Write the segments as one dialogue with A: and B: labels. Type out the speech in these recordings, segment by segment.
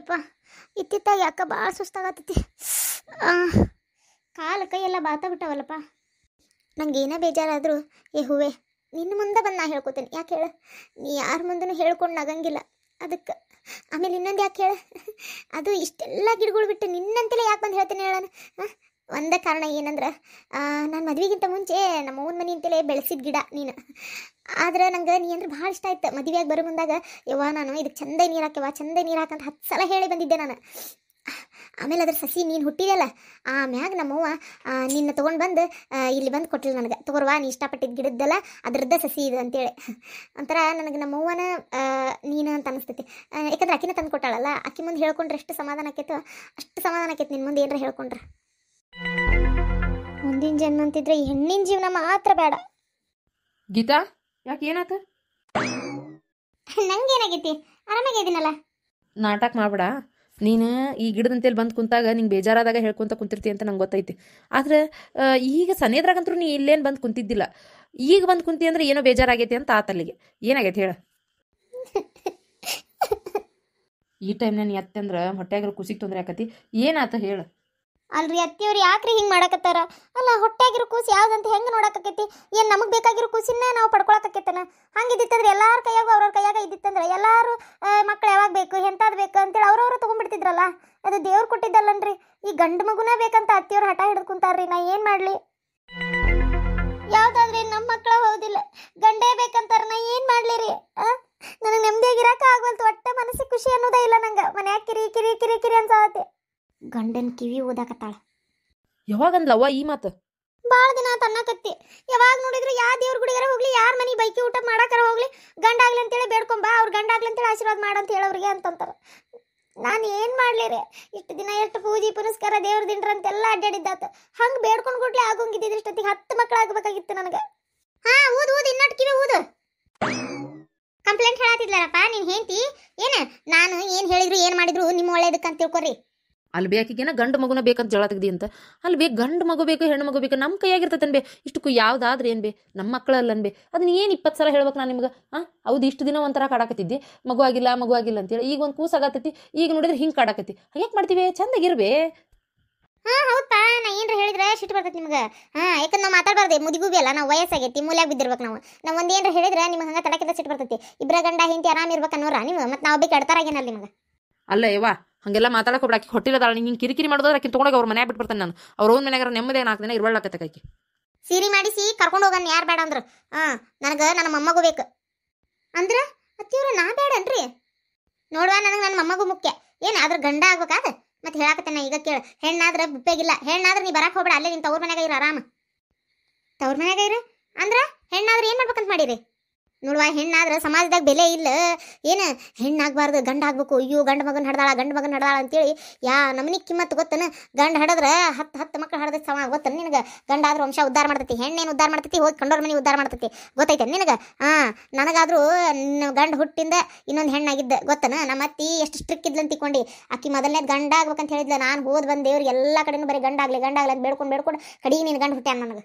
A: ಸ್ವಲ್ಪ ಇತ್ತಿತ್ತ ಯಾಕ ಭಾಳ ಕಾಲ ಕಾಲು ಕೈಯೆಲ್ಲ ಬಾತ ಬಿಟ್ಟವಲ್ಲಪ್ಪ ನಂಗೆ ಏನೇ ಬೇಜಾರಾದರೂ ಏ ಹೂವೆ ನಿನ್ನ ಮುಂದೆ ಬಂದು ನಾ ಹೇಳ್ಕೊತೀನಿ ಯಾಕೆ ಹೇಳು ನೀ ಯಾರ ಮುಂದೂ ಹೇಳ್ಕೊಂಡು ನಗಂಗಿಲ್ಲ ಅದಕ್ಕೆ ಆಮೇಲೆ ಇನ್ನೊಂದು ಯಾಕೆ ಹೇಳು ಅದು ಇಷ್ಟೆಲ್ಲ ಗಿಡಗಳು ಬಿಟ್ಟು ನಿನ್ನಂತಲೇ ಯಾಕೆ ಬಂದು ಹೇಳ್ತೀನಿ ಹೇಳೋಣ ಒಂದೇ ಕಾರಣ ಏನಂದ್ರೆ ನಾನು ಮದುವೆಗಿಂತ ಮುಂಚೆ ನಮ್ಮ ಅವ್ವನ ಮನೆ ಅಂತಲೇ ಬೆಳೆಸಿದ ಗಿಡ ನೀನು ಆದ್ರೆ ನಂಗೆ ನೀ ಅಂದ್ರೆ ಭಾಳ ಇಷ್ಟ ಆಯ್ತು ಮದುವೆಯಾಗಿ ಬರೋ ಮುಂದಾಗ ಯವ್ವ ನಾನು ಇದಕ್ಕೆ ಚಂದೆ ನೀರು ಹಾಕ್ಯವ ಚಂದ ನೀರು ಹಾಕಂತ ಹತ್ತು ಸಲ ಹೇಳಿ ಬಂದಿದ್ದೆ ನಾನು ಆಮೇಲೆ ಅದ್ರ ಸಸಿ ನೀನು ಹುಟ್ಟಿದೆಯಲ್ಲ ಆಮ್ಯಾಗ ನಮ್ಮವ್ವ ನಿನ್ನ ತೊಗೊಂಡು ಬಂದು ಇಲ್ಲಿ ಬಂದು ಕೊಟ್ಟಿಲ್ಲ ನನಗೆ ತಗೋರ್ವಾ ನೀ ಇಷ್ಟಪಟ್ಟಿದ್ದ ಗಿಡದ್ದಲ್ಲ ಅದ್ರದ್ದ ಸಸಿ ಇದು ಅಂತೇಳಿ ಒಂಥರ ನನಗೆ ನಮ್ಮವ್ವನ ನೀನು ಅಂತ ಅನಿಸ್ತೈತಿ ಯಾಕಂದ್ರೆ ಅಕ್ಕಿನ ತಂದು ಕೊಟ್ಟಾಳಲ್ಲ ಅಕ್ಕಿ ಮುಂದೆ ಹೇಳ್ಕೊಂಡ್ರೆ ಎಷ್ಟು ಸಮಾಧಾನ ಆಕೈತೋ ಅಷ್ಟು ಸಮಾಧಾನ ಆಕೈತಿ ನಿನ್ನ ಮುಂದೆ ಏನಾರ ಹೇಳ್ಕೊಂಡ್ರೆ ಮುಂದಿನ ಜನ್ಮ ಅಂತಿದ್ರೆ ಹೆಣ್ಣಿನ ಜೀವನ ಮಾತ್ರ ಬೇಡ
B: ಗೀತಾ ಯಾಕೆ ಏನಾತ ನಂಗೇನಾಗೈತಿ ಆರಾಮಾಗಿದ್ದೀನಲ್ಲ ನಾಟಕ ಮಾಡ್ಬೇಡ ನೀನು ಈ ಗಿಡದಂತೇಳಿ ಬಂದು ಕುಂತಾಗ ನಿಂಗೆ ಬೇಜಾರಾದಾಗ ಹೇಳ್ಕೊಂತ ಕುಂತಿರ್ತಿ ಅಂತ ನಂಗೆ ಗೊತ್ತೈತಿ ಆದ್ರೆ ಈಗ ಸನೇದ್ರಾಗಂತೂ ನೀ ಇಲ್ಲೇನು ಬಂದು ಕುಂತಿದ್ದಿಲ್ಲ ಈಗ ಬಂದು ಕುಂತಿ ಅಂದ್ರೆ ಏನೋ ಬೇಜಾರಾಗೈತಿ ಅಂತ ಅಲ್ಲಿಗೆ ಏನಾಗೈತಿ ಹೇಳ ಈ ಟೈಮ್ನ ನೀ ಅತ್ತಂದ್ರೆ ಹೊಟ್ಟೆಯಾಗಿರೋ ಖುಷಿಗೆ ತೊಂದರೆ ಆಕತಿ ಏನಾತ ಹೇಳು ಅಲ್ರಿ ಅತ್ತಿಯವ್ರಿ
A: ಯಾಕ್ರಿ ಹಿಂಗೆ ಮಾಡಕತ್ತಾರ ಅಲ್ಲ ಹೊಟ್ಟೆಗಿರೋ ಕೂಸು ಯಾವ್ದಂತ ಹೆಂಗೆ ನೋಡಕತ್ತೈತಿ ಏನು ನಮಗೆ ಬೇಕಾಗಿರೋ ಕೂಸಿನ ನಾವು ಪಡ್ಕೊಳಕತ್ತನ ಹಂಗೆ ಇದ್ದಿತ್ತಂದ್ರೆ ಎಲ್ಲಾರ ಕೈಯಾಗ ಅವ್ರವ್ರ ಕೈಯಾಗ ಇದ್ದಿತ್ತಂದ್ರೆ ಎಲ್ಲರೂ ಮಕ್ಳು ಯಾವಾಗ ಬೇಕು ಎಂಥದ್ದು ಬೇಕು ಅಂತೇಳಿ ಅವ್ರವ್ರು ತೊಗೊಂಡ್ಬಿಡ್ತಿದ್ರಲ್ಲ ಅದು ದೇವ್ರು ಕೊಟ್ಟಿದ್ದಲ್ಲನ್ರಿ ಈ ಗಂಡು ಮಗುನೇ ಬೇಕಂತ ಅತ್ತಿಯವ್ರು ಹಠ ಹಿಡಿದು ಕುಂತಾರ್ರಿ ನಾ ಏನು ಮಾಡಲಿ ಯಾವುದಾದ್ರೆ ನಮ್ಮ ಮಕ್ಕಳ ಹೌದಿಲ್ಲ ಗಂಡೇ ಬೇಕಂತಾರ ನಾ ಏನು ಮಾಡಲಿ ರೀ ನನಗೆ ನೆಮ್ಮದಿಯಾಗಿರಕ್ಕೆ ಒಟ್ಟ ಮನಸ್ಸಿಗೆ ಖುಷಿ
B: ಅನ್ನೋದೇ ಇಲ್ಲ ನಂಗೆ ಮನ್ಯಾಗ ಕಿರಿ ಕಿರಿ ಕಿರಿ ಕಿರಿ ಅನ್ಸಾತ್ತೆ
A: ಗಂಡನ್ ಕಿವಿ ಓದಾಕತ್ತಾಳ
B: ಯಾವಾಗಂದ್ಲವ್ವ ಈ ಮಾತು
A: ಬಾಳ ದಿನ ತನ್ನಕತ್ತಿ ಯಾವಾಗ ನೋಡಿದ್ರು ಯಾವ ದೇವ್ರ ಗುಡಿಗಾರ ಹೋಗ್ಲಿ ಯಾರ ಮನೆ ಬೈಕಿ ಊಟ ಮಾಡಾಕರ ಹೋಗ್ಲಿ ಗಂಡ ಆಗ್ಲಿ ಅಂತೇಳಿ ಬೇಡ್ಕೊಂಬ ಅವ್ರ ಗಂಡ ಆಗ್ಲಿ ಅಂತೇಳಿ ಆಶೀರ್ವಾದ ಮಾಡಂತ ಹೇಳೋರಿಗೆ ಅಂತಂತಾರೆ ನಾನು ಏನು ಮಾಡಲಿ ರೀ ಇಷ್ಟು ದಿನ ಎಷ್ಟು ಪೂಜೆ ಪುರಸ್ಕಾರ ದೇವ್ರ ದಿಂಡ್ರ ಅಂತೆಲ್ಲ ಅಡ್ಡಾಡಿದ್ದಾತ ಹಂಗೆ ಬೇಡ್ಕೊಂಡು ಕೊಟ್ಲೆ ಆಗೋಂಗಿದ್ದಿದ್ದು ಇಷ್ಟೊತ್ತಿಗೆ ಹತ್ತು ಮಕ್ಕಳು ಆಗಬೇಕಾಗಿತ್ತು ನನಗೆ ಹಾ ಊದು ಊದು ಇನ್ನಟ್ ಕಿವಿ ಊದು ಕಂಪ್ಲೇಂಟ್ ಹೇಳತ್ತಿದ್ಲಪ್ಪ ನೀನ್ ಹೇಳ್ತಿ ಏನು ನಾನು
B: ಏನು ಹೇಳಿದ್ರು ಏನು ಮಾಡಿದ್ರು ನಿಮ್ಮ ಒಳ್ಳೇದಕ್ಕಂತ ತಿಳ್ಕೊರಿ ಅಲ್ಲಿ ಬೇಕಿಗೇನ ಗಂಡು ಮಗುನ ಬೇಕಂತ ಜಳ ತೆಗ್ದಿ ಅಂತ ಅಲ್ಲಿ ಬೇಕು ಗಂಡು ಮಗು ಬೇಕು ಹೆಣ್ಣು ಮಗು ಬೇಕು ನಮ್ಮ ಕೈಯಾಗಿರ್ತೈತೆ ಅನ್ಬೇ ಇಷ್ಟಕ್ಕೂ ಯಾವ್ದಾದ್ರೆ ಏನು ಬೇ ನಮ್ಮ ಮಕ್ಕಳಲ್ಲ ಅನ್ಬೇ ಅದನ್ನ ಏನು ಇಪ್ಪತ್ತು ಸಲ ಹೇಳ್ಬೇಕು ನಾನು ನಿಮ್ಗೆ ಹಾಂ ಹೌದು ಇಷ್ಟು ದಿನ ಒಂಥರ ಕಾಡಾಕತ್ತಿದ್ದೆ ಮಗು ಆಗಿಲ್ಲ ಮಗು ಆಗಿಲ್ಲ ಅಂತೇಳಿ ಈಗ ಒಂದು ಕೂಸಾಗತ್ತೈತಿ ಈಗ ನೋಡಿದ್ರೆ ಹಿಂಗೆ ಕಾಡಾಕತ್ತಿ ಹಾಗೆ ಮಾಡ್ತೀವಿ ಚಂದಾಗಿರ್ಬೇ ಹಾಂ ಹೌದಾ
A: ನಾ ಏನ್ರ ಹೇಳಿದ್ರೆ ಸಿಟ್ಟು ಬರ್ತೈತಿ ನಿಮ್ಗೆ ಹಾಂ ಯಾಕಂದ್ರೆ ನಾವು ಮಾತಾಡಬಾರ್ದು ಮುದಿಗೂ ಅಲ್ಲ ನಾವು ವಯಸ್ಸಾಗೈತಿ ಮೂಲ್ಯಾಗ ಬಿದ್ದಿರ್ಬೇಕು ನಾವು ನಾವು ಒಂದು ಏನ್ರ ಹೇಳಿದ್ರೆ ನಿಮ್ಗೆ ಹಂಗೆ ತಡಕಿದ ಸಿಟ್ಟು ಬರ್ತೈತಿ ಇಬ್ಬರ ಗಂಡ ಹಿಂತಿ ಆರಾಮ ಇರ್ಬೇಕು ಅನ್ನೋರ ನೀವು ಮತ್ತೆ ನಾವು ಬೇಕು ಎಡ್ತಾರಾಗೇನಲ್ಲ
B: ನಿಮ್ಗೆ ಅಲ್ಲ ಇವಾ ಹಂಗೆಲ್ಲ ಮಾತಾಡಕ್ಕೆ ಹೋಗ್ಬಿಡಾಕಿ ಹೊಟ್ಟಿಲ್ಲದಾಳ ನಿಂಗೆ ಕಿರಿಕಿರಿ ಮಾಡೋದ್ರೆ ಆಕಿನ ತೊಗೊಂಡೋಗಿ ಅವ್ರ ಮನೆ ಬಿಟ್ಟು ನಾನು ಅವ್ರ ಓನ್ ಮನೆಗಾರ ನೆಮ್ಮದಿ ನಾಲ್ಕು ದಿನ ಇರಬಳ್ಳಾಕತ್ತೆ ಆಕಿ
A: ಸೀರಿ ಮಾಡಿಸಿ ಕರ್ಕೊಂಡು ಹೋಗನ್ ಯಾರು ಬೇಡ ಅಂದ್ರೆ ಹಾಂ ನನಗೆ ನನ್ನ ಮೊಮ್ಮಗೂ ಬೇಕು ಅಂದ್ರೆ ಅತ್ತಿಯವ್ರ ನಾ ಬೇಡನ್ರಿ ನೋಡುವ ನನಗೆ ನನ್ನ ಮೊಮ್ಮಗೂ ಮುಖ್ಯ ಏನು ಗಂಡ ಆಗ್ಬೇಕಾದ ಮತ್ತೆ ಹೇಳಾಕತ್ತೇನೆ ಈಗ ಕೇಳು ಹೆಣ್ಣಾದ್ರೆ ಬುಪ್ಪೆಗಿಲ್ಲ ಹೆಣ್ಣಾದ್ರೆ ನೀ ಬರಕ್ಕೆ ಹೋಗ್ಬೇಡ ಅಲ್ಲೇ ನಿನ್ನ ತವ್ರ ಮನೆಗೆ ಇರ ಆರಾಮ ತವ್ರ ಮನೆಗೆ ಇರ ಅಂದ್ರೆ ಹೆಣ್ಣಾದ್ರೆ ಏನು ಮಾಡ್ಬೇಕಂತ ಮಾಡಿರಿ ನೋಡುವ ಹೆಣ್ಣಾದ್ರೆ ಸಮಾಜದಾಗ ಬೆಲೆ ಇಲ್ಲ ಏನು ಹೆಣ್ಣಾಗಬಾರ್ದು ಗಂಡ ಆಗ್ಬೇಕು ಅಯ್ಯೋ ಗಂಡ ಮಗನ ಹಡ್ದಾಳ ಗಂಡ ಮಗನ ಹಡ್ದಾಳ ಅಂತೇಳಿ ಯಾ ನಮನಿ ಕಿಮ್ಮತ್ತು ಗೊತ್ತನ ಗಂಡ ಹಡದ್ರೆ ಹತ್ತು ಹತ್ತು ಮಕ್ಕಳು ಹಡ್ದ ಸಮ ಗೊತ್ತನ ನಿನಗೆ ಗಂಡ ಆದ್ರೆ ವಂಶ ಉದ್ಧಾರ ಮಾಡ್ತೈತಿ ಹೆಣ್ಣೇನು ಉದ್ಧಾರ ಮಾಡ್ತೈತಿ ಹೋಗಿ ಕಂಡೋರ್ ಮನೆ ಉದ್ಧಾರ ಮಾಡ್ತೈತಿ ಗೊತ್ತೈತೆ ನಿನಗೆ ಹಾಂ ನನಗಾದರೂ ಗಂಡ ಹುಟ್ಟಿಂದ ಇನ್ನೊಂದು ಹೆಣ್ಣಾಗಿದ್ದ ಗೊತ್ತನ ನಮ್ಮ ಅತ್ತಿ ಎಷ್ಟು ಸ್ಟ್ರಿಕ್ ಇದ್ಲಂತ ತಿಕ್ಕೊಂಡು ಅಕ್ಕಿ ಮೊದಲನೇ ಗಂಡ ಆಗ್ಬೇಕಂತ ಹೇಳಿದ್ಲ ನಾನು ಹೋದ್ ಬಂದೇವ್ರಿಗೆ ದೇವ್ರಿಗೆ ಎಲ್ಲ ಕಡೆನೂ ಬರೀ ಗಂಡ ಗಂಡಾಗ್ಲಿ ಅಂತ ಬೇಡ್ಕೊಂಡು ಬೇಡ್ಕೊಂಡು ಕಡಿಗೆ ನೀನು ಗಂಡ ಹುಟ್ಟ್ಯಾನ ನನಗೆ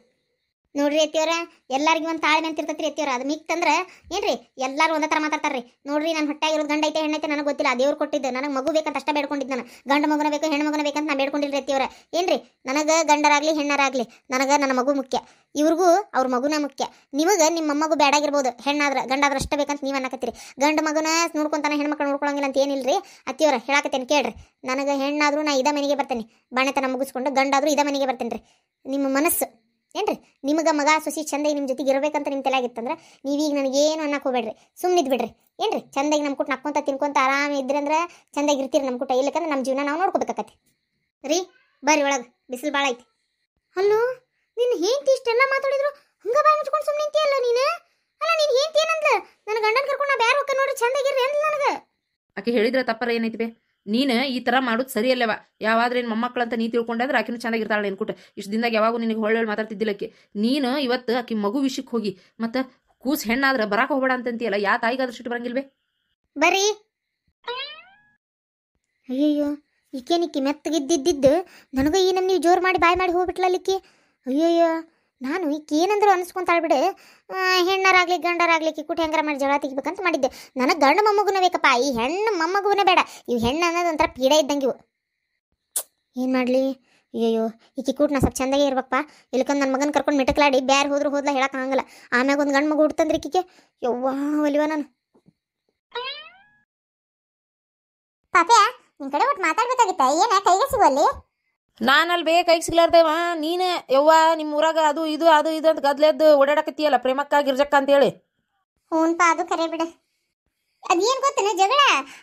A: ನೋಡ್ರಿ ಎತ್ತಿಯವ್ರ ಎಲ್ಲರಿಗೂ ಒಂದು ತಾಳ್ಮೆ ಅಂತ ರೀ ಎತ್ತಿಯವ್ರ ಅದು ಮಿಕ್ತಂದ್ರೆ ಏನ್ರಿ ಎಲ್ಲರೂ ಒಂದೇ ಥರ ಮಾತಾಡ್ತಾರ್ರಿ ನೋಡ್ರಿ ನಾನು ಹೊಟ್ಟಾಗಿರೋದು ಗಂಡ ಐತೆ ಹೆಣ್ಣೈತೆ ನನಗೆ ಗೊತ್ತಿಲ್ಲ ದೇವ್ರು ಕೊಟ್ಟಿದ್ದು ನನಗೆ ಮಗು ಬೇಕಂತ ಅಷ್ಟೇ ಬೇಡ್ಕೊಂಡಿದ್ದು ನಾನು ಗಂಡ ಮಗುನ ಬೇಕು ಹೆಣ್ಣು ಮಗನ ಬೇಕಂತ ನಾನು ಬೇಡ್ಕೊಂಡಿಲ್ಲ ಎತ್ತಿಯವ್ರ ಏನ್ರಿ ನನಗೆ ಗಂಡರಾಗಲಿ ಹೆಣ್ಣರಾಗ್ಲಿ ನನಗೆ ನನ್ನ ಮಗು ಮುಖ್ಯ ಇವ್ರಿಗೂ ಅವ್ರ ಮಗುನ ಮುಖ್ಯ ನಿಮಗೆ ನಿಮ್ಮ ಮಗು ಬೇಡಾಗಿರ್ಬೋದು ಹೆಣ್ಣಾದ್ರೆ ಗಂಡಾದ್ರೆ ಅಷ್ಟೇ ಬೇಕಂತ ನೀವು ಅನ್ನಕತ್ತೀರಿ ಗಂಡ ಮಗನ ನೋಡ್ಕೊಂತಾನೆ ಹೆಣ್ಮಕ್ಳು ನೋಡ್ಕೊಳಂಗಿಲ್ಲ ಅಂತ ರೀ ಅತ್ತಿಯವ್ರ ಹೇಳಾಕತ್ತೇನೆ ಕೇಳ್ರಿ ನನಗೆ ಹೆಣ್ಣಾದರೂ ನಾ ಇದ ಮನೆಗೆ ಬರ್ತೇನೆ ಬಾಣೆತನ ಮುಗಿಸ್ಕೊಂಡು ಗಂಡಾದರೂ ಇದ ಮನೆಗೆ ಬರ್ತೇನೆ ರೀ ನಿಮ್ಮ ಮನಸ್ಸು ಏನ್ರಿ ನಿಮಗೆ ಮಗ ಸೊಸಿ ಚಂದಾಗಿ ನಿಮ್ಮ ಜೊತೆಗೆ ಇರಬೇಕಂತ ನಿಮ್ಮ ತಲೆಯಾಗಿತ್ತಂದ್ರೆ ನೀವೀಗ ನನಗೇನು ಅನ್ನಕ್ಕೆ ಹೋಗ್ಬೇಡ್ರಿ ಸುಮ್ಮನೆ ಇದ್ಬಿಡ್ರಿ ಏನ್ರಿ ಚಂದಾಗಿ ನಮ್ಮ ಕುಟ್ಟು ನಕ್ಕೊಂತ ತಿನ್ಕೊಂತ ಆರಾಮ ಇದ್ರಿ ಅಂದ್ರೆ ಚಂದಾಗಿ ಇರ್ತೀರಿ ನಮ್ಮ ಕುಟ್ಟ ಇಲ್ಲಕಂದ್ರೆ ನಮ್ಮ ಜೀವನ ನಾವು ನೋಡ್ಕೋಬೇಕಾಕತಿ ರೀ ಬರ್ರಿ ಒಳಗೆ ಬಿಸಿಲು ಭಾಳ ಐತಿ ಹಲೋ ನಿನ್ನ ಹೆಂಡತಿ ಇಷ್ಟೆಲ್ಲ ಮಾತಾಡಿದ್ರು ಹಂಗ ಬಾಯಿ ಮುಚ್ಕೊಂಡು ಸುಮ್ಮನೆ ನಿಂತಿಯಲ್ಲ ನೀನು
B: ಅಲ್ಲ ನೀನು ಹೆಂಡತಿ ಏನಂದ್ಲ ನನ್ನ ಗಂಡನ ಕರ್ಕೊಂಡು ನಾ ಬೇರೆ ಹೋಗ್ಕ ನೋಡ್ರಿ ಚಂದಾಗಿರ್ರಿ ಅಂದ್ಲ ನನಗೆ ಆಕೆ ಹೇಳಿದ್ರೆ ತಪ್ಪರ ಏನೈತಿ ಬೇ ನೀನು ಈ ಥರ ಮಾಡೋದು ಸರಿ ಅಲ್ಲವ ಯಾವಾದ್ರೆ ಏನು ಮೊಮ್ಮಕ್ಕಳಂತ ನೀ ತಿಳ್ಕೊಂಡಾದ್ರೆ ಆಕಿನೂ ಚೆನ್ನಾಗಿರ್ತಾಳೆ ಅನ್ಕೊಟ್ಟು ಇಷ್ಟು ದಿನದಾಗ ಯಾವಾಗೂ ನಿನಗೆ ಹೊಳ್ಳೆ ಮಾತಾಡ್ತಿದ್ದಿಲ್ಲಕ್ಕೆ ನೀನು ಇವತ್ತು ಆಕಿ ಮಗು ವಿಷಯಕ್ಕೆ ಹೋಗಿ ಮತ್ತು ಕೂಸ್ ಹೆಣ್ಣಾದ್ರೆ ಬರಾಕ ಹೋಗಬೇಡ ಅಂತಂತೀಯಲ್ಲ ಯಾ ತಾಯಿಗಾದ್ರೂ ಸಿಟ್ಟು ಬರಂಗಿಲ್ವೇ ಬರ್ರಿ ಅಯ್ಯಯ್ಯೋ ಈಕೆ ನಿಕ್ಕಿ ಮೆತ್ತಗಿದ್ದಿದ್ದು ನನಗೂ ಈ ನಮ್ಮ ನೀವು ಜೋರು ಮಾಡಿ
A: ಬಾಯ್ ಮಾಡಿ ಹೋಗ್ಬಿಟ್ಲಲ್ಲಿಕ್ಕಿ ಅಯ್ಯಯ್ಯೋ ನಾನು ಈಕೆ ಏನಂದ್ರು ಅನ್ಸ್ಕೊಂತಾಳ್ ಹೆಣ್ಣರಾಗ್ಲಿ ಗಂಡರಾಗ್ಲಿ ಕಿಕ್ಕುಟ್ ಹೆಂಗಾರ ಮಾಡಿ ಜಗಳ ತೆಗಿಬೇಕಂತ ಮಾಡಿದ್ದೆ ನನಗೆ ಗಂಡು ಮೊಮ್ಮಗುನ ಬೇಕಪ್ಪ ಈ ಹೆಣ್ಣು ಮೊಮ್ಮಗುನ ಬೇಡ ಇವು ಹೆಣ್ಣು ಅನ್ನೋದು ಒಂಥರ ಪೀಡೆ ಇದ್ದಂಗೆ ಇವು ಏನು ಮಾಡಲಿ ಅಯ್ಯೋ ಈ ಕಿಕ್ಕುಟ್ ನಾ ಸ್ವಲ್ಪ ಚಂದಾಗೆ ಇರ್ಬೇಕಪ್ಪ ಇಲ್ಕೊಂಡು ನನ್ನ ಮಗನ ಕರ್ಕೊಂಡು ಮಿಟಕ್ಲಾಡಿ ಬೇರೆ ಹೋದ್ರು ಹೋದ್ಲ ಆಗಲ್ಲ ಆಮ್ಯಾಗ ಒಂದು ಗಂಡು ಮಗು ಹುಡ್ತಂದ್ರಿ ಕಿಕೆ ಯವ್ವಾ ಒಲಿವ ನಾನು
B: ಪಾಪ್ಯ ನಿನ್ ಕಡೆ ಒಟ್ಟು ಮಾತಾಡ್ಬೇಕಾಗಿತ್ತ ಏನ ಕೈಗೆ ಸಿಗುವಲ್ಲಿ ನಾನಲ್ಲಿ ಕೈ ಸಿಗ್ಲಾರ್ದೇವ ನೀನೇ ಯವ್ವ ನಿಮ್ಮ ಊರಾಗ ಅದು ಇದು ಅದು ಇದು ಅಂತ ಗದ್ಲೆದ್ದು ಓಡಾಡಕತ್ತೀಯಲ್ಲ ಪ್ರೇಮಕ್ಕ ಗಿರ್ಜಕ್ಕ ಅಂತೇಳಿ ಹ್ಞೂನ್ಪಾ ಅದು ಕರೆ ಬಿಡ ಅದೇನ್ ಗೊತ್ತನ ಜಗಳ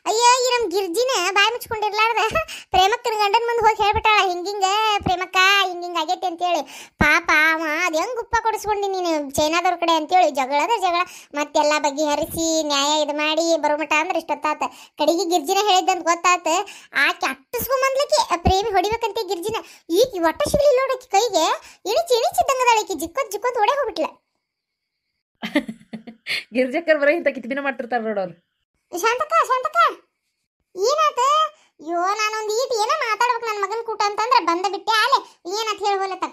B: ಅಯ್ಯ ಈ
C: ನಮ್ ಗಿರ್ಜಿನ ಬಾಯಿ ಮುಚ್ಕೊಂಡಿರ್ಲಾರ್ದ ಇಸ್ಕೊಂಡಿ ನೀನು ಚೈನಾದವ್ರ ಕಡೆ ಅಂತೇಳಿ ಜಗಳ ಅಂದ್ರೆ ಜಗಳ ಮತ್ತೆಲ್ಲ ಬಗ್ಗೆ ಹರಿಸಿ ನ್ಯಾಯ ಇದು ಮಾಡಿ ಬರೋ ಅಂದ್ರೆ ಇಷ್ಟೊತ್ತಾತ ಕಡೆಗೆ ಗಿರ್ಜಿನ ಹೇಳಿದ್ದಂತ ಗೊತ್ತಾತ ಆಕೆ ಅಟ್ಟಿಸ್ಕೊಂಬಂದ್ಲಕ್ಕೆ ಪ್ರೇಮಿ ಹೊಡಿಬೇಕಂತ ಗಿರ್ಜಿನ ಈಗ ಒಟ್ಟ ಸಿಗ್ಲಿಲ್ಲ ನೋಡಕ್ಕೆ ಕೈಗೆ ಇಣಿಚಿ ಇಣಿಚಿದ್ದಂಗದಾಳ ಈಕೆ ಜಿಕ್ಕೋತ್ ಜಿಕ್ಕೋತ್ ಒಡೆ ಹೋಗ್ಬಿಟ್ಲ
B: ಗಿರ್ಜಕ್ಕರ್ ಬರೋ ಇಂಥ ಕಿತ್ಬಿನ ಮಾಡ್ತಿರ್ತಾರ ನೋಡೋರು
C: ಶಾಂತಕ್ಕ ಶಾಂತಕ್ಕ ಏನಾತ ಅಯ್ಯೋ ನಾನೊಂದು ಈಟ್ ಏನೋ ಮಾತಾಡ್ಬೇಕು ನನ್ನ ಮಗನ ಕೂಟ ಅಂತಂದ್ರೆ ಬಂದ ಬಿಟ್ಟೆ ಆಲೆ ಏನಾತ ಹೇಳ್ಬೋಲತ್ತ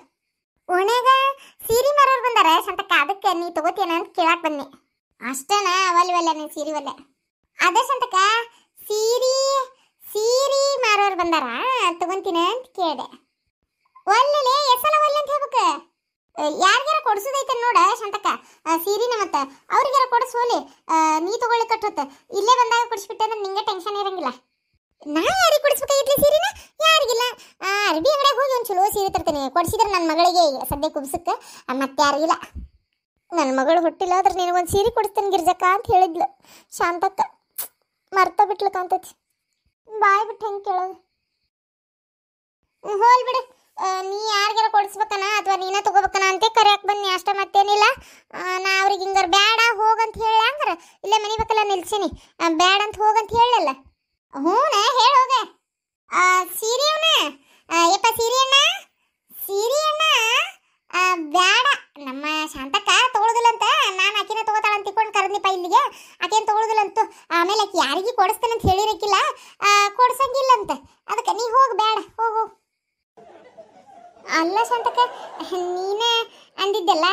C: ಓಣ್ಯಾಗ ಸೀರೆ ಮಾರೋರು ಬಂದಾರ ಸಂತಕ್ಕ ಅದಕ್ಕೆ ನೀ ತಗೋತೀನಿ ಅಂತ ಕೇಳಕ್ಕೆ ಬನ್ನಿ ಅಷ್ಟೇನಾ ಅವಲ್ ಒಲ್ಲೆ ಸೀರೆ ಒಲ್ಲೆ ಅದೇ ಸಂತಕ್ಕ ಸೀರೆ ಸೀರೆ ಮಾರೋರು ಬಂದಾರ ತಗೊಂತೀನ ಅಂತ ಕೇಳಿದೆ ಒಲ್ಲೆಲೆ ಎಸಲ ಒಲ್ಲೆ ಅಂತ ಹೇಳ್ಬೇಕು ಯಾರಿಗಾರ ಕೊಡ್ಸೋದೈತೆ ನೋಡ ಸಂತಕ ಸೀರಿನ ಮತ್ತೆ ಅವ್ರಿಗಾರ ಕೊಡಿಸೋಲಿ ನೀ ತಗೊಳ್ಳಿ ಕಟ್ಟುತ್ತೆ ಇಲ್ಲೇ ಬಂದಾಗ ಕೊಡಿಸ್ಬಿಟ್ಟೆ ಅಂದ್ರೆ ನಿಂಗೆ ಟೆನ್ಷನ್ ಇರಂಗಿಲ್ಲ ನಾ ಯಾರಿಗೆ ಕೊಡಿಸ್ಬೇಕಾಗಿತ್ತು ಸೀರೆನ ಯಾರಿಗಿಲ್ಲ ಅರ್ಬಿ ಅಂಗಡಿಯಾಗ ಹೋಗಿ ಒಂದು ಚಲೋ ಸೀರೆ ತರ್ತೇನೆ ಕೊಡಿಸಿದ್ರೆ ನನ್ನ ಮಗಳಿಗೆ ಸದ್ಯ ಕುಬ್ಸಕ್ಕೆ ಮತ್ತೆ ಯಾರಿಗಿಲ್ಲ ನನ್ನ ಮಗಳು ಹುಟ್ಟಿಲ್ಲ ಆದ್ರೆ ಒಂದು ಸೀರೆ ಕೊಡಿಸ್ತೇನೆ ಗಿರ್ಜಕ್ಕ ಅಂತ ಹೇಳಿದ್ಲು ಶಾಂತಕ್ಕ ಮರ್ತ ಬಿಟ್ಲಕ್ಕ ಅಂತೈತಿ ಬಾಯ್ ಬಿಟ್ಟು ಹೆಂಗೆ ಕೇಳೋದು ಹೋಲ್ ಬಿಡು ನೀ ಯಾರಿಗಾರ ಕೊಡಿಸ್ಬೇಕನ ಅಥವಾ ನೀನ ತಗೋಬೇಕನ ಅಂತ ಕರೆಯಕ್ಕೆ ಬನ್ನಿ ಅಷ್ಟ ಮತ್ತೇನಿಲ್ಲ ನಾ ಅವ್ರಿಗೆ ಹಿಂಗಾರ ಬೇಡ ಹೋಗಂತ ಹೇಳ ಹಂಗಾರ ಇಲ್ಲೇ ಮನಿ ಬೇಕಲ್ಲ ನಿಲ್ಸೀನಿ ಬೇಡ ಅಂತ ಹೋಗಂತ ಹೇಳಲ್ಲ ಅಂದಿದ್ದೆಲ್ಲ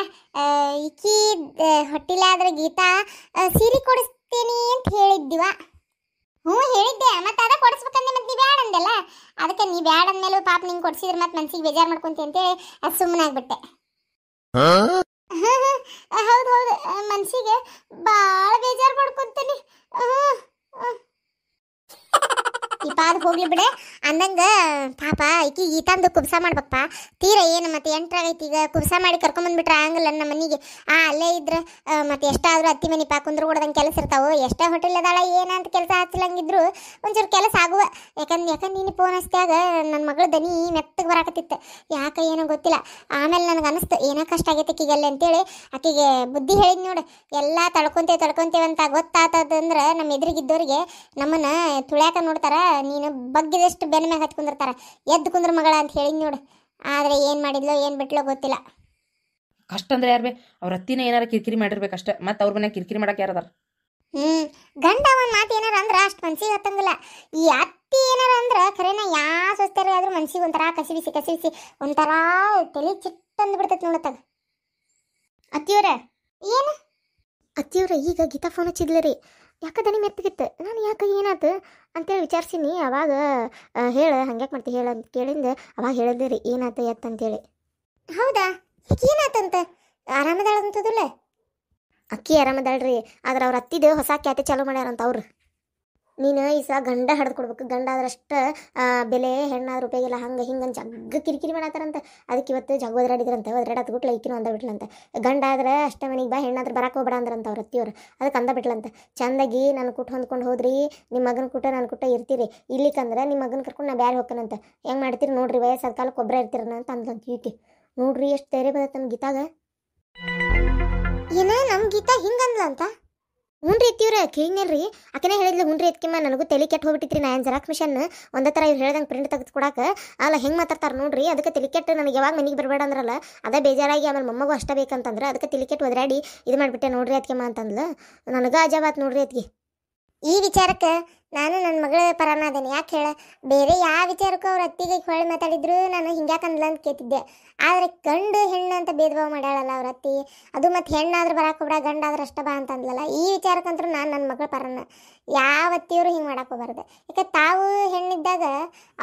C: ಈಕಿ ಆದ್ರೆ ಗೀತಾ ಸೀರೆ ಕೊಡಿಸ್ತೀನಿ ಅಂತ ಹೇಳಿದ್ದೀವ ಹ್ಞೂ ಹೇಳಿದ್ದೆ ಮತ್ತೆ ಅದ ಕೊಡಿಸ್ಬೇಕಂದ್ರೆ ಮತ್ತೆ ನೀ ಬ್ಯಾಡ ಅಂದಲ್ಲ ಅದಕ್ಕೆ ನೀ ಬ್ಯಾಡ ಅಂದಮೇಲೆ ಪಾಪ ನಿಂಗೆ ಕೊಡಿಸಿದ್ರೆ ಮತ್ತೆ ಮನ್ಸಿಗೆ ಬೇಜಾರು ಮಾಡ್ಕೊಂತಿ ಅಂತೇಳಿ ಅದು ಆಗ್ಬಿಟ್ಟೆ ಹೌದು ಹೌದು ಮನ್ಸಿಗೆ ಭಾಳ ಬೇಜಾರು ಮಾಡ್ಕೊಂತೀನಿ ಪಾದ ಹೋಗ್ಲಿ ಬಿಡೆ ಅಂದಂಗ ಪಾಪ ಈಕಿ ತಂದು ಕುಬ್ಸ ಮಾಡ್ಬಪ್ಪ ತೀರ ಏನು ಮತ್ತೆ ಎಂಟ್ರಾಗೈತಿ ಈಗ ಕುಬ್ಸ ಮಾಡಿ ಕರ್ಕೊಂಬಂದ್ಬಿಟ್ರೆ ಆಗಲ್ಲ ನಮ್ಮ ಮನಿಗೆ ಆ ಅಲ್ಲೇ ಇದ್ರೆ ಮತ್ತೆ ಎಷ್ಟಾದರೂ ಅತ್ತಿ ಮನೆ ಪಾ ಕುಂದ್ರು ಕೆಲಸ ಇರ್ತಾವೆ ಎಷ್ಟೇ ಹೋಟೆಲ್ ಅದಾಳ ಏನಂತ ಕೆಲಸ ಹಚ್ಚಲಂಗಿದ್ರು ಒಂಚೂರು ಕೆಲಸ ಆಗುವ ಯಾಕಂದ್ ಯಾಕಂದ್ ನೀನು ಫೋನ್ ಹಚ್ಚಿದಾಗ ನನ್ನ ಮಗಳು ದನಿ ಮೆತ್ತಗೆ ಬರಾಕತ್ತಿತ್ತು ಯಾಕೆ ಏನೋ ಗೊತ್ತಿಲ್ಲ ಆಮೇಲೆ ನನಗೆ ಅನಿಸ್ತು ಏನೋ ಕಷ್ಟ ಆಗೈತೆ ಆಕಿಗೆಲ್ಲ ಅಂತೇಳಿ ಆಕಿಗೆ ಬುದ್ಧಿ ಹೇಳಿದ್ ನೋಡು ಎಲ್ಲ ತಳ್ಕೊಂತೇವೆ ತಡ್ಕೊಂತೇವಂತ ಗೊತ್ತಾತದಂದ್ರೆ ನಮ್ಮ ಎದುರಿಗಿದ್ದವ್ರಿಗೆ ನಮ್ಮನ್ನು ತುಳ್ಯಾಕ ನೋಡ್ತಾರ ನೀನು ಬಗ್ಗೆದಷ್ಟು ಬೆನ್ನ ಮ್ಯಾಗ ಹತ್ತು ಕುಂದಿರ್ತಾರೆ ಎದ್ದು ಕುಂದ್ರ ಮಗಳ ಅಂತ ಹೇಳಿದ್ ನೋಡು ಆದರೆ
B: ಏನು ಮಾಡಿದ್ಲೋ ಏನು ಬಿಟ್ಲೋ ಗೊತ್ತಿಲ್ಲ ಅಷ್ಟಂದ್ರೆ ಯಾರು ಬೇ ಅವ್ರ ಅತ್ತಿನ ಏನಾರ ಕಿರಿಕಿರಿ ಮಾಡಿರ್ಬೇಕು ಅಷ್ಟೇ ಮತ್ತೆ ಅವ್ರ ಮನೆ ಕಿರಿಕಿರಿ ಮಾಡಕ್ಕೆ ಯಾರದಾರ ಹ್ಞೂ ಗಂಡ ಒಂದು ಮಾತು ಏನಾರ ಅಂದ್ರೆ ಅಷ್ಟು ಮನ್ಸಿಗೆ ಹತ್ತಂಗಿಲ್ಲ
C: ಈ ಅತ್ತಿ ಏನಾರ ಅಂದ್ರೆ ಖರೇನ ಯಾ ಸೊಸ್ತಾರ ಆದ್ರೂ ಮನ್ಸಿಗೆ ಒಂಥರ ಕಸಿ ಬಿಸಿ ಕಸಿ ಬಿಸಿ ಒಂಥರ ತಲೆ ಚಿಟ್ಟ ಅಂದ್ಬಿಡ್ತೈತೆ ನೋಡತ್ತಾಗ ಅತ್ತಿಯವ್ರ ಏನು
A: ಅತ್ತಿಯವ್ರ ಈಗ ಗೀತಾ ಫೋನ್ ಹಚ್ಚಿದ್ಲ ರೀ ಯಾಕೆ ದನಿ ಮೆತ್ತಗಿತ್ತು ನಾನು ಯಾಕೆ ಏನಾಯ್ತು ಅಂತೇಳಿ ವಿಚಾರಿಸಿನಿ ಅವಾಗ ಹೇಳ ಹಂಗ್ಯಾಕೆ ಮಾಡ್ತಿ ಹೇಳ ಅಂತ ಕೇಳಿಂದ ಅವಾಗ ಹೇಳಿದ್ರಿ ರೀ ಏನಾಯ್ತು ಎತ್ತಂತೇಳಿ ಅಂತೇಳಿ ಹೌದಾ ಏನಾತಂತ ಆರಾಮದಾಳ ಅಕ್ಕಿ ಆರಾಮದಾಳ್ರಿ ಆದ್ರೆ ಅವ್ರ ಅತ್ತಿದ್ದು ಹೊಸ ಕ್ಯಾತೆ ಚಾಲೂ ಮಾಡ್ಯಾರಂತ ಅವ್ರು ನೀನು ಈ ಗಂಡ ಹಡ್ದು ಕೊಡ್ಬೇಕು ಗಂಡ ಆದ್ರಷ್ಟು ಬೆಲೆ ಹೆಣ್ಣಾದ ರೂಪಾಯಿಗೆಲ್ಲ ಹಂಗೆ ಹಿಂಗೆ ಜಗ್ಗ ಕಿರಿಕಿರಿ ಮಾಡತ್ತಾರಂತ ಅದಕ್ಕೆ ಇವತ್ತು ಜಗ್ ಒದ್ರಾಡಿದ್ರಂತೆ ಒದ್ರಾಡತ್ ಗುಟ್ಲ ಅಂದ ಬಿಟ್ಲಂತೆ ಗಂಡ ಆದ್ರೆ ಅಷ್ಟೇ ಮನೆಗೆ ಬಾ ಹೆಣ್ಣಾದ್ರೆ ಬರಕ್ಕೆ ಹೋಗ್ಬೇಡ ಅಂದ್ರಂತ ಅವ್ರ ಅತ್ತಿಯವ್ರು ಅದಕ್ಕೆ ಅಂದ ಬಿಟ್ಲಂತೆ ಚಂದಾಗಿ ನಾನು ಕುಟ್ಟು ಹೊಂದ್ಕೊಂಡು ಹೋದ್ರಿ ನಿಮ್ಮ ಮಗನ ಕುಟ್ಟ ನಾನು ಕುಟ ಇರ್ತೀರಿ ಇಲ್ಲಿಕಂದ್ರೆ ನಿಮ್ಮ ಮಗನ ಕರ್ಕೊಂಡು ನಾ ಬೇರೆ ಹೋಗ್ತಾನಂತ ಹೆಂಗೆ ಮಾಡ್ತೀರಿ ನೋಡ್ರಿ ವಯಸ್ಸಾದ ಕಾಲಕ್ಕೆ ಒಬ್ಬರೇ ಇರ್ತೀರನ ಅಂತ ಅಂದ್ಲಂತ ಈಕೆ ನೋಡ್ರಿ ಎಷ್ಟು ಧೈರ್ಯ ಬರುತ್ತೆ ನಮ್ಮ ಗೀತಾಗ ಏನೇ ನಮ್ಮ ಗೀತಾ ಹಿಂಗಂದ್ಲಂತ ಹ್ಞೂ ರೀ ಇವ್ರ ರೀ ರೀ ಹೇಳಿದ್ಲು ಹೇಳಿದ್ರು ರೀ ಎತ್ಕಿಮ್ಮ ನನಗೂ ತಲೆ ಕೆಟ್ಟು ಹೋಗ್ಬಿಟ್ಟಿತ್ರಿ ನಾನು ಜರಾಕ್ ಮಿಷನ್ ಒಂದೇ ಥರ ಇವ್ರು ಹೇಳ್ದಂಗೆ ಪ್ರಿಂಟ್ ತೆಗೆದು ಕೊಡಕ್ಕೆ ಅಲ್ಲ ಹೆಂಗೆ ಮಾತಾಡ್ತಾರೆ ನೋಡ್ರಿ ಅದಕ್ಕೆ ತಲೆ ಕೆಟ್ಟು ನನಗೆ ಯಾವಾಗ ಮನೆಗೆ ಬರಬೇಡ ಅಂದ್ರಲ್ಲ ಅದೇ ಬೇಜಾರಾಗಿ ಆಮೇಲೆ ಮೊಮ್ಮಗೂ ಅಷ್ಟೇ ಬೇಕಂತಂದ್ರೆ ಅದಕ್ಕೆ ತಲೆ ಕೆಟ್ಟು ಒದರಾಡಿ ಇದು ಮಾಡಿಬಿಟ್ಟೆ ನೋಡ್ರಿ
C: ಅತ್ಕಿಮ್ಮ ಅಂತಂದ್ಲು ನನಗೂ ಅಜಾಬಾತ್ ನೋಡ್ರಿ ಅದಕ್ಕೆ ಈ ವಿಚಾರಕ್ಕೆ ನಾನು ನನ್ನ ಮಗಳ ಪರನ ಅದೇನೆ ಯಾಕೆ ಹೇಳ ಬೇರೆ ಯಾವ ವಿಚಾರಕ್ಕೂ ಅವ್ರ ಅತ್ತಿಗೆ ಹೊಳೆ ಮಾತಾಡಿದ್ರು ನಾನು ಹಿಂಗ್ಯಾಕಂದ್ಲ ಅಂತ ಕೇಳ್ತಿದ್ದೆ ಆದರೆ ಗಂಡು ಹೆಣ್ಣು ಅಂತ ಭೇದ ಭಾವ ಮಾಡ್ಯಾಳಲ್ಲ ಅವ್ರ ಅತ್ತಿ ಅದು ಮತ್ತು ಹೆಣ್ಣಾದ್ರೂ ಬರಾಕ್ ಹೋಗ್ಬೇಡ ಗಂಡಾದ್ರೆ ಅಷ್ಟ ಬಾ ಅಂತ ಈ ವಿಚಾರಕ್ಕಂತರೂ ನಾನು ನನ್ನ ಮಗಳ ಪರನ ಯಾವ ಅತ್ತಿಯವರು ಹಿಂಗೆ ಮಾಡಕ್ಕೆ ಹೋಗ್ಬಾರ್ದು ಯಾಕೆ ತಾವು ಹೆಣ್ಣಿದ್ದಾಗ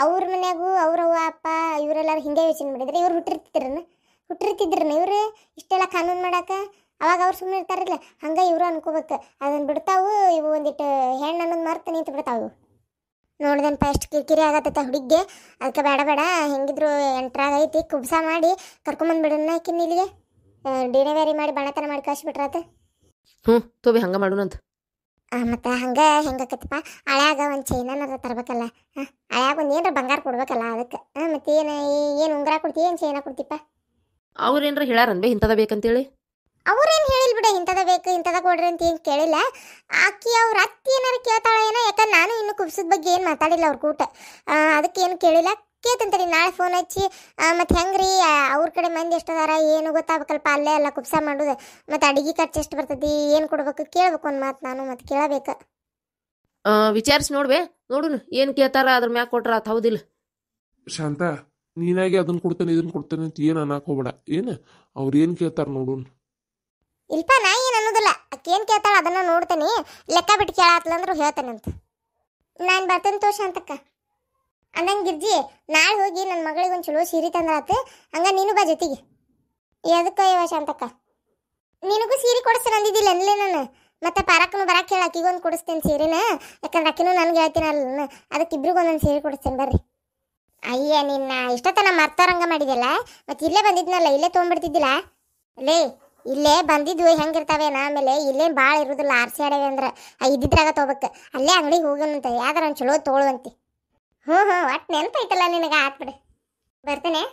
C: ಅವ್ರ ಮನೆಯಾಗೂ ಅವ್ವ ಅಪ್ಪ ಇವರೆಲ್ಲರೂ ಹಿಂಗೆ ಯೋಚನೆ ಮಾಡಿದ್ರೆ ಇವ್ರು ಹುಟ್ಟಿರ್ತಿದ್ರನ್ನ ಹುಟ್ಟಿರ್ತಿದ್ರನ್ನ ಇವರು ಇಷ್ಟೆಲ್ಲ ಕಾನೂನು ಮಾಡಕ್ಕೆ ಅವಾಗ ಅವ್ರು ಸುಮ್ಮನೆ ಇರ್ತಾರೆ ಇರ್ತಾರಲ್ಲ ಹಂಗೆ ಇವರು ಅನ್ಕೋಬೇಕು ಅದನ್ನು ಬಿಡ್ತಾವು ಇವು ಒಂದಿಟ್ಟು ಹೆಣ್ಣು ಅನ್ನೋದು ಮರ್ತು ನಿಂತು ಬಿಡ್ತಾವು ನೋಡ್ದನಪ್ಪ ಎಷ್ಟು ಕಿರಿಕಿರಿ ಆಗತ್ತೆ ಹುಡುಗಿಗೆ ಅದಕ್ಕೆ ಬೇಡ ಬೇಡ ಹೆಂಗಿದ್ರು ಎಂಟ್ರಾಗ ಐತಿ ಕುಬ್ಸ ಮಾಡಿ ಕರ್ಕೊಂಬಂದ್ಬಿಡೋಣ ಆಕಿನ ಇಲ್ಲಿಗೆ ಡಿಲಿವರಿ ಮಾಡಿ ಬಣತನ ಮಾಡಿ ಕಳಿಸ್ಬಿಟ್ರಾತ
B: ಹ್ಞೂ ತೋಬಿ ಹಂಗೆ ಮಾಡೋಣಂತ
C: ಮತ್ತು ಹಂಗೆ ಹೆಂಗಾಕತ್ತಪ್ಪ ಹಳ್ಯಾಗ ಒಂದು ಅನ್ನೋದು ತರಬೇಕಲ್ಲ ಹಾಂ ಹಳ್ಯಾಗ ಒಂದು ಏನರ ಬಂಗಾರ ಕೊಡ್ಬೇಕಲ್ಲ ಅದಕ್ಕೆ ಹಾಂ ಮತ್ತೇನು ಏನು ಉಂಗುರ ಕೊಡ್ತೀವಿ ಏನು ಚೈನ ಕೊಡ್ತೀಪ್ಪ
B: ಏನಾರ ಹೇಳಾರನ್ಬೇ ಇಂಥದ ಬೇಕಂತೇಳಿ
C: ಅವ್ರೇನು ಹೇಳಿಲ್ಲ ಬಿಡ ಇಂಥದ ಬೇಕು ಇಂಥದ ಕೊಡ್ರಿ ಅಂತ ಏನು ಕೇಳಿಲ್ಲ ಆಕಿ ಅವ್ರ ಅತ್ತಿ ಏನಾರು ಕೇಳ್ತಾಳ ಏನೋ ಯಾಕಂದ್ರೆ ನಾನು ಇನ್ನು ಕುಬ್ಸದ ಬಗ್ಗೆ ಏನು ಮಾತಾಡಿಲ್ಲ ಅವ್ರ ಕೂಟ ಅದಕ್ಕೇನು ಕೇಳಿಲ್ಲ ರೀ ನಾಳೆ ಫೋನ್ ಹಚ್ಚಿ ಮತ್ತು ರೀ ಅವ್ರ ಕಡೆ ಮಂದಿ ಎಷ್ಟು ಅದಾರ ಏನು ಗೊತ್ತಾಗಬೇಕಲ್ಪ ಅಲ್ಲೇ ಎಲ್ಲ ಕುಬ್ಸ ಮಾಡೋದು ಮತ್ತು ಅಡಿಗೆ ಖರ್ಚು ಎಷ್ಟು ಬರ್ತದೆ
B: ಏನು ಕೊಡ್ಬೇಕು ಕೇಳ್ಬೇಕು ಒಂದು ಮಾತು ನಾನು ಮತ್ತು ಕೇಳಬೇಕು ವಿಚಾರಿಸಿ ನೋಡ್ಬೆ ನೋಡುನು ಏನು ಕೇಳ್ತಾರ ಅದ್ರ ಮ್ಯಾಗ ಕೊಟ್ರ ಅದು ಹೌದಿಲ್ಲ
C: ಶಾಂತ ನೀನಾಗಿ ಅದನ್ನ ಕೊಡ್ತೇನೆ ಇದನ್ನ ಕೊಡ್ತೇನೆ ಅಂತ ಏನು ಅನ್ನಕ್ಕೆ ಹೋಗ್ಬೇಡ ಏನು ಅವ್ರು ಏನು ಕೇಳ್ತಾರೆ ನೋಡುನು ಇಲ್ಪ ನಾ ಏನು ಅನ್ನೋದಿಲ್ಲ ಏನು ಕೇಳ್ತಾಳೆ ಅದನ್ನು ನೋಡ್ತೇನೆ ಲೆಕ್ಕ ಬಿಟ್ಟು ಹೇಳ್ತೇನೆ ಅಂತ ನಾನು ಬರ್ತೇನೆ ತೋಷ ಅಂತಕ್ಕ ಅಂದಂಗೆ ಗಿರ್ಜಿ ನಾಳೆ ಹೋಗಿ ನನ್ನ ಮಗಳಿಗೆ ಒಂದು ಚಲೋ ಸೀರೆ ತಂದ್ರಾತು ಹಂಗ ನೀನು ಬಾ ಜೊತೆಗೆ ಎದಕ್ಕೆ ಇವ ಅಂತಕ್ಕ ನಿನಗೂ ಸೀರೆ ಕೊಡಿಸ್ತೀನಿ ಅಂದಿದ್ದಿಲ್ಲ ಅನ್ಲೇ ನಾನು ಮತ್ತೆ ಪಾರಕ್ಕನು ಬರಕ್ಕೆ ಹೇಳಿ ಅಕ್ಕಿಗೊಂದು ಕೊಡಿಸ್ತೇನೆ ಸೀರೆನ ಯಾಕಂದ್ರೆ ಅಕ್ಕಿನೂ ನನಗೆ ಹೇಳ್ತೀನಲ್ಲ ಅದಕ್ಕೆ ಇಬ್ರಿಗೂ ಒಂದೊಂದು ಸೀರೆ ಕೊಡಿಸ್ತೇನೆ ಬರ್ರಿ ಅಯ್ಯ ನಿನ್ನ ಇಷ್ಟತನ ಮರ್ತವ್ರಂಗ ಮಾಡಿದ್ಯಲ್ಲ ಮತ್ತೆ ಇಲ್ಲೇ ಬಂದಿದ್ನಲ್ಲ ಇಲ್ಲೇ ತೊಗೊಂಡ್ಬಿಡ್ತಿದ್ದಿಲ್ಲ ಲೇ ಇಲ್ಲೇ ಬಂದಿದ್ವು ಹೆಂಗಿರ್ತಾವೇನ ಆಮೇಲೆ ಇಲ್ಲೇನು ಭಾಳ ಇರೋದಿಲ್ಲ ಆರ್ಸಿ ಆಡವೆ ಅಂದ್ರೆ ಇದ್ದಿದ್ರಾಗ ತೊಗೋಬೇಕು ಅಲ್ಲೇ ಅಂಗಡಿಗೆ ಹೋಗೋಣಂತೆ ಯಾವ್ದಾರ ಒಂದು ಚಲೋ
B: ತೋಳುವಂತಿ ಹ್ಞೂ ಹ್ಞೂ ಒಟ್ಟು ನೆನಪೈತಲ್ಲ ನಿನಗೆ ಬಿಡಿ ಬರ್ತೇನೆ